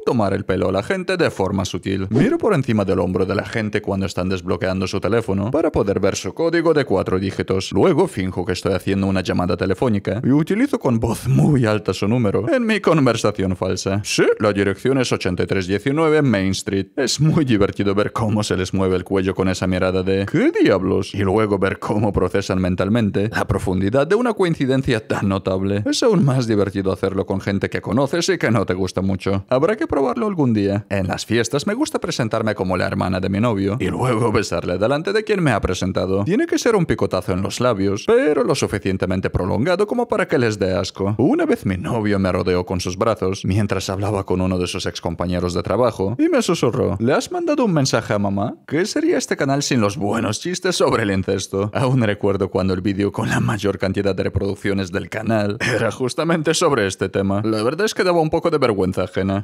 tomar el pelo a la gente de forma sutil. Miro por encima del hombro de la gente cuando están desbloqueando su teléfono para poder ver su código de cuatro dígitos. Luego finjo que estoy haciendo una llamada telefónica y utilizo con voz muy alta su número en mi conversación falsa. Sí, la dirección es 8319 Main Street. Es muy divertido ver cómo se les mueve el cuello con esa mirada de ¿qué diablos? Y luego ver cómo procesan mentalmente la profundidad de una coincidencia tan notable. Es aún más divertido hacerlo con gente que conoces y que no te gusta mucho. Habrá que probarlo algún día. En las fiestas me gusta presentarme como la hermana de mi novio y luego besarle delante de quien me ha presentado. Tiene que ser un picotazo en los labios, pero lo suficientemente prolongado como para que les dé asco. Una vez mi novio me rodeó con sus brazos mientras hablaba con uno de sus excompañeros de trabajo y me susurró, ¿le has mandado un mensaje a mamá? ¿Qué sería este canal sin los buenos chistes sobre el incesto? Aún recuerdo cuando el vídeo con la mayor cantidad de reproducciones del canal era justamente sobre este tema. La verdad es que daba un poco de vergüenza ajena.